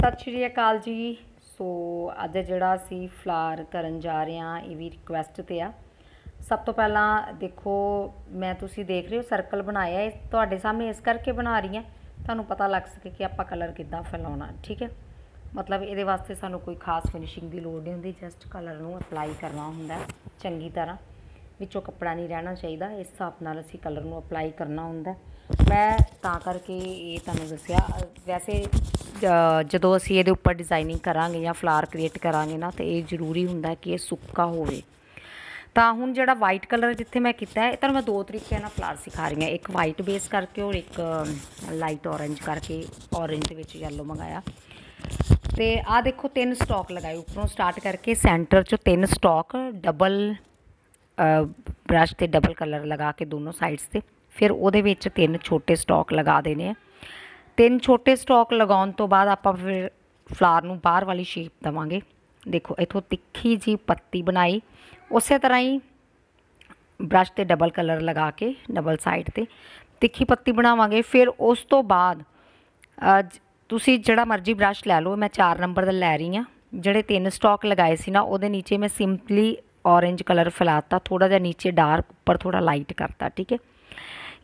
ਸਤਿ ਸ਼੍ਰੀ ਅਕਾਲ ਜੀ ਸੋ ਅੱਜ ਜਿਹੜਾ ਸੀ ਫਲਾਰ ਕਰਨ ਜਾ ਰਹੇ ਆ ਇਹ ਵੀ ਰਿਕੁਐਸਟ ਤੇ ਆ ਸਭ ਤੋਂ ਪਹਿਲਾਂ ਦੇਖੋ ਮੈਂ ਤੁਸੀਂ ਦੇਖ ਰਹੇ ਹੋ ਸਰਕਲ ਬਣਾਇਆ ਇਹ ਤੁਹਾਡੇ ਸਾਹਮਣੇ ਇਸ ਕਰਕੇ ਬਣਾ ਰਹੀ ਹਾਂ ਤੁਹਾਨੂੰ ਪਤਾ ਲੱਗ ਸਕੇ ਕਿ ਆਪਾਂ ਕਲਰ ਕਿੱਦਾਂ ਫੈਲਾਉਣਾ ਠੀਕ ਹੈ ਮਤਲਬ ਇਹਦੇ ਵਾਸਤੇ ਸਾਨੂੰ ਕੋਈ ਖਾਸ ਫਿਨਿਸ਼ਿੰਗ ਦੀ ਲੋੜ ਨਹੀਂ ਹੁੰਦੀ ਜਸਟ ਕਲਰ ਨੂੰ ਅਪਲਾਈ ਕਰਨਾ ਹੁੰਦਾ ਚੰਗੀ ਤਰ੍ਹਾਂ ਵਿੱਚੋਂ ਕੱਪੜਾ ਨਹੀਂ ਰਹਿਣਾ ਚਾਹੀਦਾ ਇਸ ਹਿਸਾਬ ਨਾਲ ਅਸੀਂ ਕਲਰ ਨੂੰ ਅਪਲਾਈ ਕਰਨਾ ਹੁੰਦਾ ਮੈਂ ਤਾਂ ਕਰਕੇ ਇਹ ਤੁਹਾਨੂੰ ਦੱਸਿਆ ਵੈਸੇ ਜਦੋਂ ਅਸੀਂ ਇਹਦੇ ਉੱਪਰ ਡਿਜ਼ਾਈਨਿੰਗ ਕਰਾਂਗੇ ਜਾਂ ਫਲਾਰ ਕ੍ਰੀਏਟ ਕਰਾਂਗੇ ਨਾ ਤਾਂ ਇਹ ਜ਼ਰੂਰੀ ਹੁੰਦਾ ਕਿ ਇਹ ਸੁੱਕਾ ਹੋਵੇ ਤਾਂ ਹੁਣ ਜਿਹੜਾ ਵਾਈਟ ਕਲਰ ਜਿੱਥੇ ਮੈਂ ਕੀਤਾ ਹੈ ਤੁਹਾਨੂੰ ਮੈਂ ਦੋ ਤਰੀਕੇ ਨਾਲ ਫਲਾਰ ਸਿਖਾ ਰਹੀ ਹਾਂ ਇੱਕ ਵਾਈਟ ਬੇਸ ਕਰਕੇ ਔਰ ਇੱਕ ਲਾਈਟ ਔਰੇਂਜ ਕਰਕੇ ਔਰੇਂਜ ਦੇ ਵਿੱਚ ਯੈਲੋ ਮੰਗਾਇਆ ਤੇ ਆ ਦੇਖੋ ਤਿੰਨ ਸਟਾਕ ਲਗਾਏ ਉੱਪਰੋਂ ਸਟਾਰਟ ਕਰਕੇ ਸੈਂਟਰ ਚੋਂ ਤਿੰਨ ਸਟਾਕ ਡਬਲ ਬ੍ਰਸ਼ ਤੇ ਡਬਲ ਕਲਰ ਲਗਾ ਕੇ ਦੋਨੋਂ ਸਾਈਡਸ ਤੇ ਫਿਰ ਉਹਦੇ ਵਿੱਚ ਤਿੰਨ ਛੋਟੇ ਸਟਾਕ ਲਗਾ ਦੇਣੇ ਆ ਤਿੰਨ ਛੋਟੇ ਸਟਾਕ ਲਗਾਉਣ ਤੋਂ ਬਾਅਦ ਆਪਾਂ ਫਿਰ ਫਲਾਰ ਨੂੰ ਬਾਹਰ ਵਾਲੀ ਸ਼ੇਪ ਦਵਾਂਗੇ ਦੇਖੋ ਇਥੋਂ ਤਿੱਖੀ ਜੀ ਪੱਤੀ ਬਣਾਈ ਉਸੇ ਤਰ੍ਹਾਂ ਹੀ ਬ੍ਰਸ਼ ਤੇ ਡਬਲ ਕਲਰ ਲਗਾ ਕੇ ਡਬਲ ਸਾਈਡ ਤੇ ਤਿੱਖੀ ਪੱਤੀ ਬਣਾਵਾਂਗੇ ਫਿਰ ਉਸ ਤੋਂ ਬਾਅਦ ਤੁਸੀਂ ਜਿਹੜਾ ਮਰਜ਼ੀ ਬ੍ਰਸ਼ ਲੈ ਲਓ ਮੈਂ 4 ਨੰਬਰ ਦਾ ਲੈ ਰਹੀ ਆ ਜਿਹੜੇ ਤਿੰਨ ਸਟਾਕ ਲਗਾਏ ਸੀ ਨਾ ਉਹਦੇ ਨੀਚੇ ਮੈਂ ਸਿੰਪਲੀ ਔਰੇਂਜ ਕਲਰ ਫਲਾਤਾ ਥੋੜਾ ਜਿਹਾ ਨੀਚੇ ਡਾਰਕ ਉੱਪਰ ਥੋੜਾ ਲਾਈਟ ਕਰਤਾ ਠੀਕ ਹੈ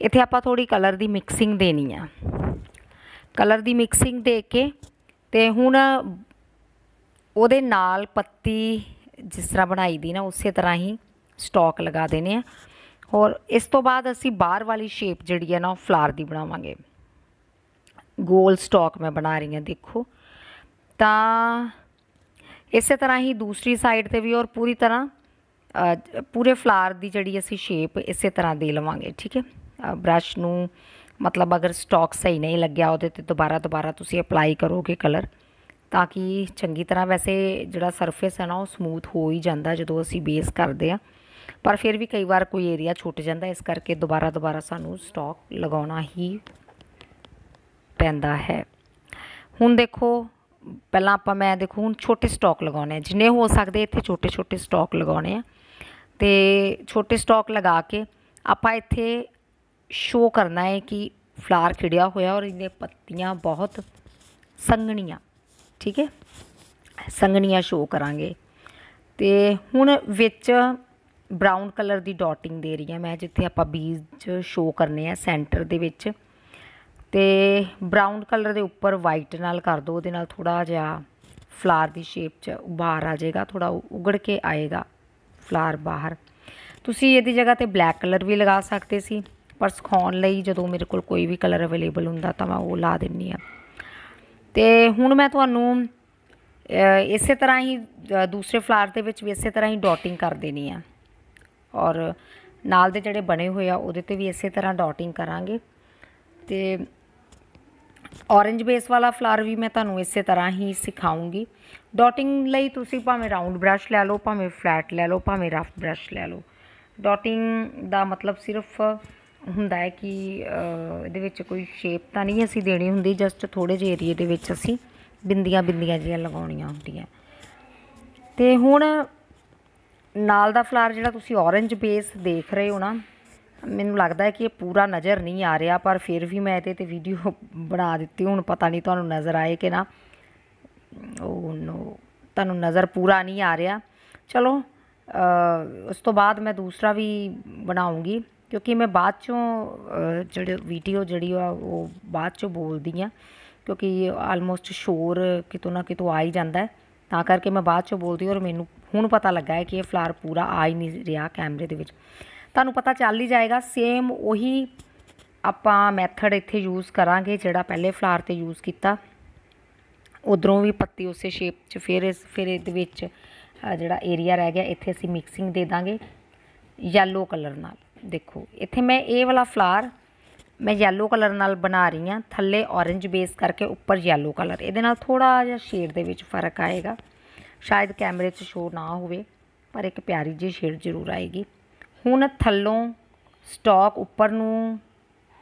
ਇੱਥੇ ਆਪਾਂ ਥੋੜੀ ਕਲਰ ਦੀ ਮਿਕਸਿੰਗ ਦੇਣੀ ਆ ਕਲਰ ਦੀ ਮਿਕਸਿੰਗ ਦੇ ਕੇ ਤੇ ਹੁਣ ਉਹਦੇ ਨਾਲ ਪੱਤੀ ਜਿਸ ਤਰ੍ਹਾਂ ਬਣਾਈ ਦੀ ਨਾ ਉਸੇ ਤਰ੍ਹਾਂ ਹੀ ਸਟਾਕ ਲਗਾ ਦੇਣੇ ਆ ਔਰ ਇਸ ਤੋਂ ਬਾਅਦ ਅਸੀਂ ਬਾਹਰ ਵਾਲੀ ਸ਼ੇਪ ਜਿਹੜੀ ਹੈ ਨਾ ਉਹ ਫਲਾਰ ਦੀ ਬਣਾਵਾਂਗੇ ਗੋਲ ਸਟਾਕ ਮੈਂ ਬਣਾ ਰਹੀ ਹਾਂ ਦੇਖੋ ਤਾਂ ਇਸੇ ਤਰ੍ਹਾਂ ਹੀ ਦੂਸਰੀ ਸਾਈਡ ਤੇ ਵੀ ਔਰ ਪੂਰੀ ਤਰ੍ਹਾਂ ਪੂਰੇ ਫਲਾਰ ਦੀ ਜਿਹੜੀ ਅਸੀਂ ਸ਼ੇਪ ਇਸੇ ਤਰ੍ਹਾਂ ਦੇ ਲਵਾਂਗੇ ਠੀਕ ਹੈ ਬ੍ਰਸ਼ ਨੂੰ ਮਤਲਬ ਅਗਰ ਸਟਾਕ ਸਹੀ ਨਹੀਂ ਲੱਗਿਆ ਉਹਦੇ ਤੇ ਦੁਬਾਰਾ ਦੁਬਾਰਾ ਤੁਸੀਂ ਅਪਲਾਈ ਕਰੋਗੇ ਕਲਰ ਤਾਂ ਕਿ ਚੰਗੀ ਤਰ੍ਹਾਂ ਵੈਸੇ ਜਿਹੜਾ ਸਰਫੇਸ ਹੈ ਨਾ ਉਹ ਸਮੂਥ ਹੋ ਹੀ ਜਾਂਦਾ ਜਦੋਂ ਅਸੀਂ ਬੇਸ ਕਰਦੇ ਆ ਪਰ ਫਿਰ ਵੀ ਕਈ ਵਾਰ ਕੋਈ ਏਰੀਆ ਛੁੱਟ ਜਾਂਦਾ ਇਸ ਕਰਕੇ ਦੁਬਾਰਾ ਦੁਬਾਰਾ ਸਾਨੂੰ ਸਟਾਕ ਲਗਾਉਣਾ ਹੀ ਪੈਂਦਾ ਹੈ ਹੁਣ ਦੇਖੋ ਪਹਿਲਾਂ ਆਪਾਂ ਮੈਂ ਦੇਖੋ ਹੁਣ ਛੋਟੇ ਸਟਾਕ ਲਗਾਉਣੇ ਆ ਜਿੰਨੇ ਹੋ ਸਕਦੇ ਇੱਥੇ ਛੋਟੇ ਛੋਟੇ ਸਟਾਕ ਲਗਾਉਣੇ ਆ ਤੇ ਛੋਟੇ ਸਟਾਕ ਲਗਾ ਕੇ ਆਪਾਂ ਇੱਥੇ ਸ਼ੋ ਕਰਨਾ ਹੈ ਕਿ ਫਲਾਰ ਖਿੜਿਆ ਹੋਇਆ ਔਰ ਇਹਦੇ ਪੱਤੀਆਂ ਬਹੁਤ ਸੰਗਣੀਆਂ ਠੀਕ ਹੈ ਸੰਗਣੀਆਂ ਸ਼ੋ ਕਰਾਂਗੇ ਤੇ ਹੁਣ ਵਿੱਚ ਬ੍ਰਾਊਨ ਕਲਰ ਦੀ ਡਾਟਿੰਗ ਦੇ ਰਹੀ ਹਾਂ ਮੈਂ ਜਿੱਥੇ ਆਪਾਂ ਬੀਜ ਸ਼ੋ ਕਰਨੇ ਆ ਸੈਂਟਰ ਦੇ ਵਿੱਚ ਤੇ ਬ੍ਰਾਊਨ ਕਲਰ ਦੇ ਉੱਪਰ ਵਾਈਟ ਨਾਲ ਕਰ ਦੋ ਉਹਦੇ ਨਾਲ ਥੋੜਾ ਜਿਹਾ ਫਲਾਰ ਦੀ ਸ਼ੇਪ 'ਚ ਬਾਹਰ ਆ ਜਾਏਗਾ ਥੋੜਾ ਉਗੜ ਕੇ ਆਏਗਾ ਫਲਾਰ ਬਾਹਰ ਤੁਸੀਂ ਇਹਦੀ ਜਗ੍ਹਾ ਤੇ ਬਲੈਕ ਕਲਰ ਵੀ ਲਗਾ ਸਕਦੇ ਸੀ ਪਰ ਸਿਖਾਉਣ ਲਈ ਜਦੋਂ ਮੇਰੇ ਕੋਲ ਕੋਈ ਵੀ ਕਲਰ ਅਵੇਲੇਬਲ ਹੁੰਦਾ ਤਾਂ ਮੈਂ ਉਹ ਲਾ ਦਿੰਨੀ ਆ ਤੇ ਹੁਣ ਮੈਂ ਤੁਹਾਨੂੰ ਇਸੇ ਤਰ੍ਹਾਂ ਹੀ ਦੂਸਰੇ ਫਲਾਰ ਦੇ ਵਿੱਚ ਵੀ ਇਸੇ ਤਰ੍ਹਾਂ ਹੀ ਡਾਟਿੰਗ ਕਰ ਦੇਣੀ ਆ ਔਰ ਨਾਲ ਦੇ ਜਿਹੜੇ ਬਣੇ ਹੋਏ ਆ ਉਹਦੇ ਤੇ ਵੀ ਇਸੇ ਤਰ੍ਹਾਂ ਡਾਟਿੰਗ ਕਰਾਂਗੇ ਤੇ ਔਰੇਂਜ ਬੇਸ ਵਾਲਾ ਫਲਾਰ ਵੀ ਮੈਂ ਤੁਹਾਨੂੰ ਇਸੇ ਤਰ੍ਹਾਂ ਹੀ ਸਿਖਾਉਂਗੀ ਡਾਟਿੰਗ ਲਈ ਤੁਸੀਂ ਭਾਵੇਂ ਰਾਉਂਡ ਬ੍ਰਸ਼ ਲੈ ਲਓ ਭਾਵੇਂ ਫਲੈਟ ਲੈ ਲਓ ਭਾਵੇਂ ਰਫ ਬ੍ਰਸ਼ ਲੈ ਲਓ ਡਾਟਿੰਗ ਦਾ ਮਤਲਬ ਸਿਰਫ ਹੁੰਦਾ ਹੈ ਕਿ ਇਹਦੇ ਵਿੱਚ ਕੋਈ ਸ਼ੇਪ ਤਾਂ ਨਹੀਂ ਅਸੀਂ ਦੇਣੀ ਹੁੰਦੀ ਜਸਟ ਥੋੜੇ ਜਿਹੇ ਏਰੀਏ ਦੇ ਵਿੱਚ ਅਸੀਂ ਬਿੰਦੀਆਂ ਬਿੰਦੀਆਂ ਜਿਹੀਆਂ ਲਗਾਉਣੀਆਂ ਹੁੰਦੀਆਂ ਤੇ ਹੁਣ ਨਾਲ ਦਾ ਫਲਾਰ ਜਿਹੜਾ ਤੁਸੀਂ ਔਰੇਂਜ ਬੇਸ ਦੇਖ ਰਹੇ ਹੋ ਨਾ ਮੈਨੂੰ ਲੱਗਦਾ ਹੈ ਕਿ ਇਹ ਪੂਰਾ ਨਜ਼ਰ ਨਹੀਂ ਆ ਰਿਹਾ ਪਰ ਫਿਰ ਵੀ ਮੈਂ ਇਹਦੇ ਤੇ ਵੀਡੀਓ ਬਣਾ ਦਿੱਤੀ ਹੁਣ ਪਤਾ ਨਹੀਂ ਤੁਹਾਨੂੰ ਨਜ਼ਰ ਆਏ ਕਿ ਨਾ ਉਹ oh ਨੋ ਤੁਹਾਨੂੰ ਨਜ਼ਰ ਪੂਰਾ ਨਹੀਂ ਆ ਰਿਹਾ ਚਲੋ ਉਸ ਤੋਂ ਬਾਅਦ ਮੈਂ ਦੂਸਰਾ ਵੀ ਬਣਾਉਂਗੀ ਕਿਉਂਕਿ ਮੈਂ ਬਾਅਦ 'ਚੋਂ ਜਿਹੜੇ ਵੀਡੀਓ ਜਿਹੜੀ ਆ ਉਹ ਬਾਅਦ 'ਚੋਂ ਬੋਲਦੀ ਆ ਕਿਉਂਕਿ ਆਲਮੋਸਟ ਸ਼ੋਰ ਕਿਤੋਂ ਨਾ ਕਿਤੋਂ ਆ ਹੀ ਜਾਂਦਾ ਤਾਂ ਕਰਕੇ ਮੈਂ ਬਾਅਦ 'ਚੋਂ ਬੋਲਦੀ ਔਰ ਮੈਨੂੰ ਹੁਣ ਪਤਾ ਲੱਗਾ ਹੈ ਕਿ ਇਹ ਫਲਾਰ ਪੂਰਾ ਆ ਹੀ ਨਹੀਂ ਰਿਹਾ ਕੈਮਰੇ ਦੇ ਵਿੱਚ ਤੁਹਾਨੂੰ ਪਤਾ ਚੱਲ ਹੀ ਜਾਏਗਾ ਸੇਮ ਉਹੀ ਆਪਾਂ ਮੈਥਡ ਇੱਥੇ ਯੂਜ਼ ਕਰਾਂਗੇ ਜਿਹੜਾ ਪਹਿਲੇ ਫਲਾਰ ਤੇ ਯੂਜ਼ ਕੀਤਾ ਉਧਰੋਂ ਵੀ ਪੱਤੀ ਉਸੇ ਸ਼ੇਪ 'ਚ ਫਿਰ ਇਸ ਫਿਰ ਇਹਦੇ ਵਿੱਚ ਜਿਹੜਾ ਏਰੀਆ ਰਹਿ ਗਿਆ ਇੱਥੇ ਅਸੀਂ ਮਿਕਸਿੰਗ ਦੇ ਦਾਂਗੇ ਯੈਲੋ ਕਲਰ ਨਾਲ ਦੇਖੋ ਇੱਥੇ ਮੈਂ ਇਹ ਵਾਲਾ ਫਲਾਰ ਮੈਂ yellow ਕਲਰ ਨਾਲ ਬਣਾ ਰਹੀ ਹਾਂ ਥੱਲੇ orange ਬੇਸ ਕਰਕੇ ਉੱਪਰ yellow ਕਲਰ ਇਹਦੇ ਨਾਲ ਥੋੜਾ ਜਿਹਾ ਸ਼ੇਡ ਦੇ ਵਿੱਚ ਫਰਕ ਆਏਗਾ ਸ਼ਾਇਦ ਕੈਮਰੇ 'ਚ ਸ਼ੋਅ ਨਾ ਹੋਵੇ ਪਰ ਇੱਕ ਪਿਆਰੀ ਜਿਹੀ ਸ਼ੇਡ ਜ਼ਰੂਰ ਆਏਗੀ ਹੁਣ ਥੱਲੋਂ ਸਟਾਕ ਉੱਪਰ ਨੂੰ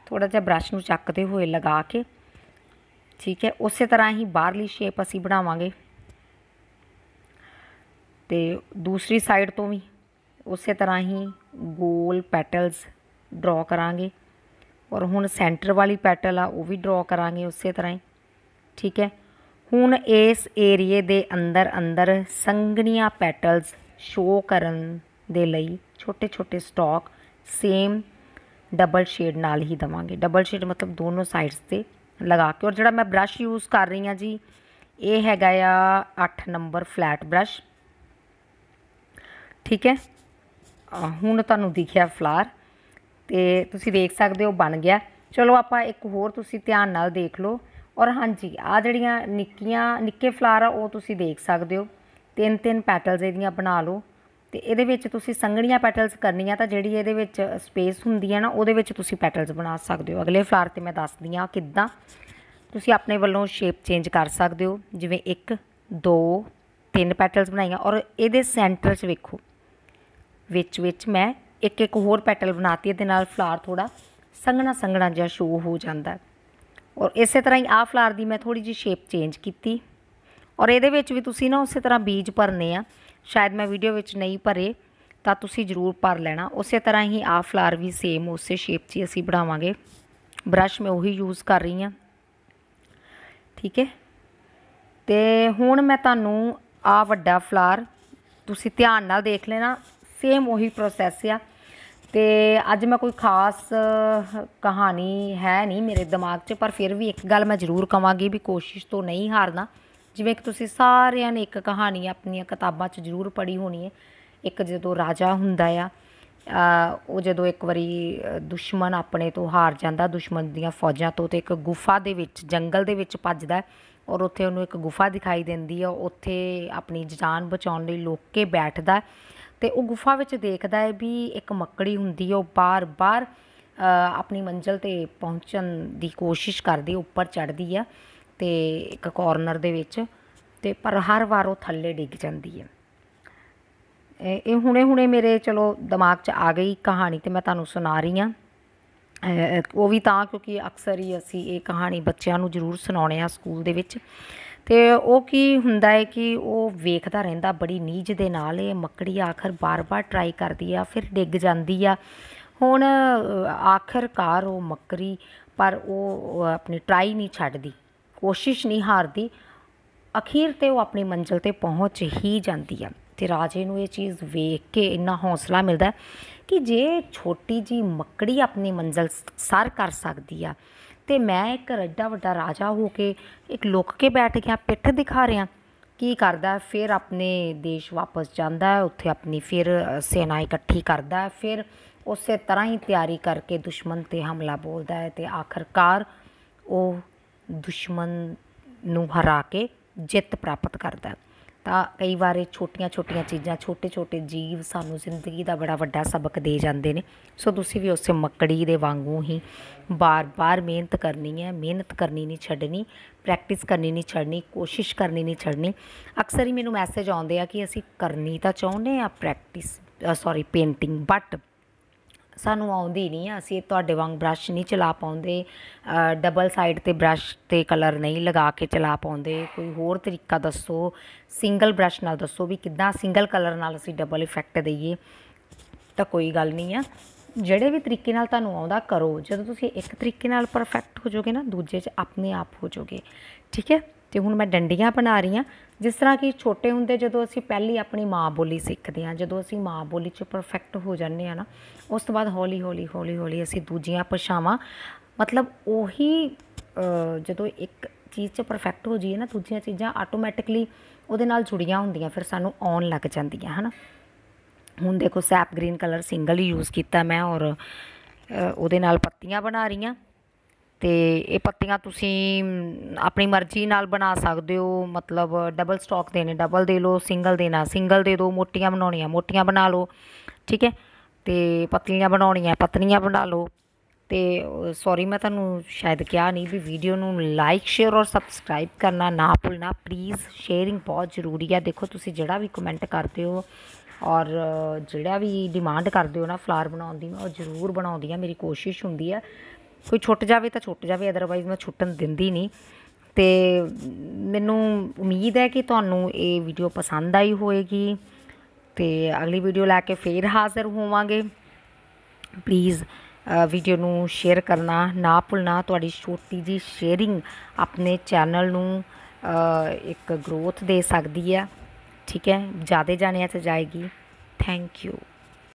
ਥੋੜਾ ਜਿਹਾ ਬ੍ਰਸ਼ ਨੂੰ ਚੱਕਦੇ ਹੋਏ ਲਗਾ ਕੇ ਠੀਕ ਹੈ ਉਸੇ ਤਰ੍ਹਾਂ ਹੀ ਬਾਹਰਲੀ ਸ਼ੇਪ ਅਸੀਂ ਬਣਾਵਾਂਗੇ ਤੇ ਦੂਸਰੀ ਸਾਈਡ ਤੋਂ ਵੀ उस तरह ही गोल पैटल्स ड्रॉ करा और हूँ सेंटर वाली पैटल आ भी ड्रॉ करा उस तरह ही ठीक है हूँ इस एरिए अंदर अंदर संघनिया पैटल्स शो कर छोटे छोटे स्टॉक सेम डबल शेड नाल ही देवे डबल शेड मतलब दोनों साइड्स से लगा के और जोड़ा मैं ब्रश यूज़ कर रही हूँ जी ये हैगा अठ नंबर फ्लैट ब्रश ठीक है ਹੁਣ ਤੁਹਾਨੂੰ ਦਿਖਿਆ ਫਲਾਰ ਤੇ ਤੁਸੀਂ ਦੇਖ ਸਕਦੇ ਹੋ ਬਣ ਗਿਆ ਚਲੋ ਆਪਾਂ ਇੱਕ ਹੋਰ ਤੁਸੀਂ ਧਿਆਨ ਨਾਲ ਦੇਖ ਲਓ ਔਰ ਹਾਂਜੀ ਆ ਜਿਹੜੀਆਂ ਨਿੱਕੀਆਂ ਨਿੱਕੇ ਫਲਾਰ ਆ ਉਹ ਤੁਸੀਂ ਦੇਖ ਸਕਦੇ ਹੋ ਤਿੰਨ ਤਿੰਨ ਪੈਟਲਸ ਇਹਦੀਆਂ ਬਣਾ ਲਓ ਤੇ ਇਹਦੇ ਵਿੱਚ ਤੁਸੀਂ ਸੰਘਣੀਆਂ ਪੈਟਲਸ ਕਰਨੀਆਂ ਤਾਂ ਜਿਹੜੀ ਇਹਦੇ ਵਿੱਚ ਸਪੇਸ ਹੁੰਦੀ ਹੈ ਨਾ ਉਹਦੇ ਵਿੱਚ ਤੁਸੀਂ ਪੈਟਲਸ ਬਣਾ ਸਕਦੇ ਹੋ ਅਗਲੇ ਫਲਾਰ ਤੇ ਮੈਂ ਦੱਸਦੀ ਆ ਕਿੱਦਾਂ ਤੁਸੀਂ ਆਪਣੇ ਵੱਲੋਂ ਸ਼ੇਪ ਚੇਂਜ ਕਰ ਸਕਦੇ ਹੋ ਜਿਵੇਂ 1 2 ਤਿੰਨ ਪੈਟਲਸ ਬਣਾਈਆਂ ਔਰ ਇਹਦੇ ਸੈਂਟਰ 'ਚ ਵੇਖੋ ਵਿੱਚ ਵਿੱਚ ਮੈਂ ਇੱਕ ਇੱਕ ਹੋਰ ਪੈਟਲ ਬਣਾਤੀ ਇਹਦੇ ਨਾਲ ਫਲਾਰ ਥੋੜਾ ਸੰਘਣਾ ਸੰਘਣਾ ਜਿਹਾ ਸ਼ੋ ਹੋ ਜਾਂਦਾ ਔਰ ਇਸੇ ਤਰ੍ਹਾਂ ਹੀ ਆ ਫਲਾਰ ਦੀ ਮੈਂ ਥੋੜੀ ਜਿਹੀ ਸ਼ੇਪ ਚੇਂਜ ਕੀਤੀ ਔਰ ਇਹਦੇ ਵਿੱਚ ਵੀ ਤੁਸੀਂ ਨਾ ਉਸੇ ਤਰ੍ਹਾਂ ਬੀਜ ਭਰਨੇ ਆ ਸ਼ਾਇਦ ਮੈਂ ਵੀਡੀਓ ਵਿੱਚ ਨਹੀਂ ਭਰੇ ਤਾਂ ਤੁਸੀਂ ਜ਼ਰੂਰ ਭਰ ਲੈਣਾ ਉਸੇ ਤਰ੍ਹਾਂ ਹੀ ਆ ਫਲਾਰ ਵੀ ਸੇਮ ਉਸੇ ਸ਼ੇਪ 'ਚ ਅਸੀਂ ਬਣਾਵਾਂਗੇ ਬ੍ਰਸ਼ ਮੈਂ ਉਹੀ ਯੂਜ਼ ਕਰ ਰਹੀ ਹਾਂ ਠੀਕ ਹੈ ਤੇ ਹੁਣ ਮੈਂ ਤੁਹਾਨੂੰ ਆ ਵੱਡਾ ਫਲਾਰ ਤੁਸੀਂ ਧਿਆਨ ਨਾਲ ਦੇਖ ਲੈਣਾ ਸੇਮ ਉਹੀ ਪ੍ਰੋਸੈਸ ਆ ਤੇ ਅੱਜ ਮੈਂ ਕੋਈ ਖਾਸ ਕਹਾਣੀ ਹੈ ਨਹੀਂ ਮੇਰੇ ਦਿਮਾਗ 'ਚ ਪਰ ਫਿਰ ਵੀ ਇੱਕ ਗੱਲ ਮੈਂ ਜ਼ਰੂਰ ਕਵਾਂਗੀ ਵੀ ਕੋਸ਼ਿਸ਼ ਤੋਂ ਨਹੀਂ ਹਾਰਨਾ ਜਿਵੇਂ ਕਿ ਤੁਸੀਂ ਸਾਰਿਆਂ ਨੇ ਇੱਕ ਕਹਾਣੀ ਆਪਣੀਆਂ ਕਿਤਾਬਾਂ 'ਚ ਜ਼ਰੂਰ ਪੜ੍ਹੀ ਹੋਣੀ ਹੈ ਇੱਕ ਜਦੋਂ ਰਾਜਾ ਹੁੰਦਾ ਆ ਉਹ ਜਦੋਂ ਇੱਕ ਵਾਰੀ ਦੁਸ਼ਮਣ ਆਪਣੇ ਤੋਂ ਹਾਰ ਜਾਂਦਾ ਦੁਸ਼ਮਣ ਦੀਆਂ ਫੌਜਾਂ ਤੋਂ ਤੇ ਇੱਕ ਗੁਫਾ ਦੇ ਵਿੱਚ ਜੰਗਲ ਦੇ ਵਿੱਚ ਭੱਜਦਾ ਔਰ ਉੱਥੇ ਉਹਨੂੰ ਇੱਕ ਗੁਫਾ ਦਿਖਾਈ ਦਿੰਦੀ ਆ ਉੱਥੇ ਆਪਣੀ ਜਾਨ ਬਚਾਉਣ ਲਈ ਲੋਕ ਕੇ ਬੈਠਦਾ ਤੇ ਉਹ ਗੁਫਾ ਵਿੱਚ ਦੇਖਦਾ ਹੈ ਵੀ ਇੱਕ ਮੱਕੜੀ ਹੁੰਦੀ ਹੈ ਉਹ ਬਾਰ-ਬਾਰ ਆਪਣੀ ਮੰਜ਼ਲ ਤੇ ਪਹੁੰਚਣ ਦੀ ਕੋਸ਼ਿਸ਼ ਕਰਦੀ ਉੱਪਰ ਚੜਦੀ ਆ ਤੇ ਇੱਕ ਕਾਰਨਰ ਦੇ ਵਿੱਚ ਤੇ ਪਰ ਹਰ ਵਾਰ ਉਹ ਥੱਲੇ ਡਿੱਗ ਜਾਂਦੀ ਹੈ ਇਹ ਹੁਣੇ-ਹੁਣੇ ਮੇਰੇ ਚਲੋ ਦਿਮਾਗ 'ਚ ਆ ਗਈ ਕਹਾਣੀ ਤੇ ਮੈਂ ਤੁਹਾਨੂੰ ਸੁਣਾ ਰਹੀ ਆ ਉਹ ਵੀ ਤਾਂ ਕਿਉਂਕਿ ਅਕਸਰ ਹੀ ਅਸੀਂ ਇਹ ਕਹਾਣੀ ਬੱਚਿਆਂ ਨੂੰ ਜ਼ਰੂਰ ਸੁਣਾਉਣੇ ਆ ਸਕੂਲ ਦੇ ਵਿੱਚ ਤੇ ਉਹ ਕੀ ਹੁੰਦਾ ਹੈ ਕਿ ਉਹ ਵੇਖਦਾ ਰਹਿੰਦਾ ਬੜੀ ਨੀਜ ਦੇ ਨਾਲ ਇਹ ਮੱਕੜੀ ਆਖਰ ਬਾਰ-ਬਾਰ ਟਰਾਈ ਕਰਦੀ ਆ ਫਿਰ ਡਿੱਗ ਜਾਂਦੀ ਆ ਹੁਣ ਆਖਰਕਾਰ ਉਹ ਮੱਕਰੀ ਪਰ ਉਹ ਆਪਣੀ ਟਰਾਈ ਨਹੀਂ ਛੱਡਦੀ ਕੋਸ਼ਿਸ਼ ਨਹੀਂ ਹਾਰਦੀ ਅਖੀਰ ਤੇ ਉਹ ਆਪਣੀ ਮੰਜ਼ਿਲ ਤੇ ਪਹੁੰਚ ਹੀ ਜਾਂਦੀ ਆ ਤੇ ਰਾਜੇ ਨੂੰ ਇਹ ਚੀਜ਼ ਵੇਖ ਕੇ ਇੰਨਾ ਹੌਸਲਾ ਮਿਲਦਾ ਕਿ ਜੇ ਛੋਟੀ ਜੀ ਮੱਕੜੀ ਆਪਣੀ ਮੰਜ਼ਿਲ ਸਰ ਕਰ ਸਕਦੀ ਆ ਤੇ ਮੈਂ ਇੱਕ ਰੱਡਾ ਵੱਡਾ ਰਾਜਾ ਹੋ ਕੇ ਇੱਕ ਲੋਕ ਕੇ ਬੈਠ ਗਿਆ ਪਿੱਠ ਦਿਖਾ ਰਿਹਾ ਕੀ ਕਰਦਾ ਫਿਰ ਆਪਣੇ ਦੇਸ਼ ਵਾਪਸ ਜਾਂਦਾ ਉੱਥੇ ਆਪਣੀ ਫਿਰ ਸੈਨਾ ਇਕੱਠੀ ਕਰਦਾ ਫਿਰ ਉਸੇ ਤਰ੍ਹਾਂ ਹੀ ਤਿਆਰੀ ਕਰਕੇ ਦੁਸ਼ਮਣ 'ਤੇ ਹਮਲਾ ਬੋਲਦਾ ਹੈ ਤੇ ਆਖਰਕਾਰ ਉਹ ਦੁਸ਼ਮਣ ਨੂੰ ਹਰਾ ਕੇ ਜਿੱਤ ਪ੍ਰਾਪਤ ਕਰਦਾ ਹੈ ਤਾਂ ਕਈ ਵਾਰ ਇਹ ਛੋਟੀਆਂ-ਛੋਟੀਆਂ ਚੀਜ਼ਾਂ ਛੋਟੇ-ਛੋਟੇ ਜੀਵ ਸਾਨੂੰ ਜ਼ਿੰਦਗੀ ਦਾ ਬੜਾ ਵੱਡਾ ਸਬਕ ਦੇ ਜਾਂਦੇ ਨੇ ਸੋ ਤੁਸੀਂ ਵੀ ਉਸੇ ਮੱਕੜੀ ਦੇ ਵਾਂਗੂ ਹੀ ਬਾਰ-ਬਾਰ ਮਿਹਨਤ ਕਰਨੀ ਹੈ ਮਿਹਨਤ ਕਰਨੀ ਨਹੀਂ ਛੱਡਣੀ ਪ੍ਰੈਕਟਿਸ ਕਰਨੀ ਨਹੀਂ ਛੱਡਣੀ ਕੋਸ਼ਿਸ਼ ਕਰਨੀ ਨਹੀਂ ਛੱਡਣੀ ਅਕਸਰ ਹੀ ਮੈਨੂੰ ਮੈਸੇਜ ਆਉਂਦੇ ਆ ਕਿ ਅਸੀਂ ਕਰਨੀ ਤਾਂ ਚਾਹੁੰਦੇ ਆ ਪ੍ਰੈਕਟਿਸ ਸੌਰੀ ਪੇਂਟਿੰਗ ਬਟ ਸਾਨੂੰ ਆਉਂਦੀ ਨਹੀਂ ਆ ਅਸੀਂ ਤੁਹਾਡੇ ਵਾਂਗ ਬ੍ਰਸ਼ ਨਹੀਂ ਚਲਾ ਪਾਉਂਦੇ ਡਬਲ ਸਾਈਡ ਤੇ ਬ੍ਰਸ਼ ਤੇ ਕਲਰ ਨਹੀਂ ਲਗਾ ਕੇ ਚਲਾ ਪਾਉਂਦੇ ਕੋਈ ਹੋਰ ਤਰੀਕਾ ਦੱਸੋ ਸਿੰਗਲ ਬ੍ਰਸ਼ ਨਾਲ ਦੱਸੋ ਵੀ ਕਿੱਦਾਂ ਸਿੰਗਲ ਕਲਰ ਨਾਲ ਅਸੀਂ ਡਬਲ ਇਫੈਕਟ ਦਈਏ ਤਾਂ ਕੋਈ ਗੱਲ ਨਹੀਂ ਆ ਜਿਹੜੇ ਵੀ ਤਰੀਕੇ ਨਾਲ ਤੁਹਾਨੂੰ ਆਉਂਦਾ ਕਰੋ ਜਦੋਂ ਤੁਸੀਂ ਇੱਕ ਤਰੀਕੇ ਨਾਲ ਪਰਫੈਕਟ ਹੋ ਜਾਓਗੇ ਨਾ ਦੂਜੇ 'ਚ ਆਪਣੇ ਆਪ ਹੋ ਜਾਓਗੇ ਠੀਕ ਹੈ ਤੇ ਹੁਣ ਮੈਂ ਡੰਡੀਆਂ ਬਣਾ ਰਹੀ ਆ ਜਿਸ ਤਰ੍ਹਾਂ ਕਿ ਛੋਟੇ ਹੁੰਦੇ ਜਦੋਂ ਅਸੀਂ ਪਹਿਲੀ ਆਪਣੀ ਮਾਂ ਬੋਲੀ ਸਿੱਖਦੇ ਹਾਂ ਜਦੋਂ ਅਸੀਂ ਮਾਂ ਬੋਲੀ 'ਚ ਪਰਫੈਕਟ ਹੋ ਜਾਂਦੇ ਆ ਨਾ ਉਸ ਤੋਂ ਬਾਅਦ ਹੌਲੀ ਹੌਲੀ ਹੌਲੀ ਹੌਲੀ ਅਸੀਂ ਦੂਜੀਆਂ ਭਾਸ਼ਾਵਾਂ ਮਤਲਬ ਉਹੀ ਜਦੋਂ ਇੱਕ ਚੀਜ਼ 'ਚ ਪਰਫੈਕਟ ਹੋ ਜਾਈਏ ਨਾ ਦੂਜੀਆਂ ਚੀਜ਼ਾਂ ਆਟੋਮੈਟਿਕਲੀ ਉਹਦੇ ਨਾਲ ਜੁੜੀਆਂ ਹੁੰਦੀਆਂ ਫਿਰ ਸਾਨੂੰ ਆਉਣ ਲੱਗ ਜਾਂਦੀਆਂ ਹਨਾ ਹੁਣ ਦੇਖੋ ਸੈਪ ਗ੍ਰੀਨ ਕਲਰ ਸਿੰਗਲ ਹੀ ਯੂਜ਼ ਕੀਤਾ ਮੈਂ ਔਰ ਉਹਦੇ ਨਾਲ ਪੱਤੀਆਂ ਬਣਾ ਰਹੀ ਤੇ ਇਹ ਪੱਤੀਆਂ ਤੁਸੀਂ ਆਪਣੀ ਮਰਜ਼ੀ ਨਾਲ ਬਣਾ ਸਕਦੇ ਹੋ ਮਤਲਬ ਡਬਲ ਸਟਾਕ ਦੇਣੇ ਡਬਲ ਦੇ ਲਓ ਸਿੰਗਲ ਦੇਣਾ ਸਿੰਗਲ ਦੇ ਦਿਓ ਮੋਟੀਆਂ ਬਣਾਉਣੀਆਂ ਮੋਟੀਆਂ ਬਣਾ ਲਓ ਠੀਕ ਹੈ ਤੇ ਪਤਲੀਆਂ ਬਣਾਉਣੀਆਂ ਪਤਲੀਆਂ ਬਣਾ ਲਓ ਤੇ ਸੌਰੀ ਮੈਂ ਤੁਹਾਨੂੰ ਸ਼ਾਇਦ ਕਿਹਾ ਨਹੀਂ ਵੀ ਵੀਡੀਓ ਨੂੰ ਲਾਈਕ ਸ਼ੇਅਰ ਔਰ ਸਬਸਕ੍ਰਾਈਬ ਕਰਨਾ ਨਾ ਭੁੱਲਣਾ ਪਲੀਜ਼ ਸ਼ੇਅਰਿੰਗ ਬਹੁਤ ਜ਼ਰੂਰੀ ਹੈ ਦੇਖੋ ਤੁਸੀਂ ਜਿਹੜਾ ਵੀ ਕਮੈਂਟ ਕਰਦੇ ਹੋ ਔਰ ਜਿਹੜਾ ਵੀ ਡਿਮਾਂਡ ਕਰਦੇ ਹੋ ਨਾ ਫਲਾਰ ਬਣਾਉਣ ਦੀ ਮੈਂ ਉਹ ਜ਼ਰੂਰ ਬਣਾਉਂਦੀ ਆ ਮੇਰੀ ਕੋਸ਼ਿਸ਼ ਹੁੰਦੀ ਆ ਕੋਈ ਛੁੱਟ ਜਾਵੇ ਤਾਂ ਛੁੱਟ ਜਾਵੇ ਅਦਰਵਾਈਜ਼ ਮੈਂ ਛੁੱਟਣ ਦਿੰਦੀ ਨਹੀਂ ਤੇ ਮੈਨੂੰ ਉਮੀਦ ਹੈ ਕਿ ਤੁਹਾਨੂੰ ਇਹ ਵੀਡੀਓ ਪਸੰਦ ਆਈ ਹੋਵੇਗੀ ਤੇ ਅਗਲੀ ਵੀਡੀਓ ਲੈ ਕੇ ਫੇਰ ਹਾਜ਼ਰ ਹੋਵਾਂਗੇ ਪਲੀਜ਼ ਵੀਡੀਓ ਨੂੰ ਸ਼ੇਅਰ ਕਰਨਾ ਨਾ ਭੁੱਲਣਾ ਤੁਹਾਡੀ ਛੋਟੀ ਜੀ ਸ਼ੇਅਰਿੰਗ ਆਪਣੇ ਚੈਨਲ ਨੂੰ ਇੱਕ ਗਰੋਥ ਦੇ ਸਕਦੀ ਹੈ ਠੀਕ ਹੈ ਜਿਆਦਾ ਜਾਣਿਆ ਤੇ ਜਾਏਗੀ ਥੈਂਕ ਯੂ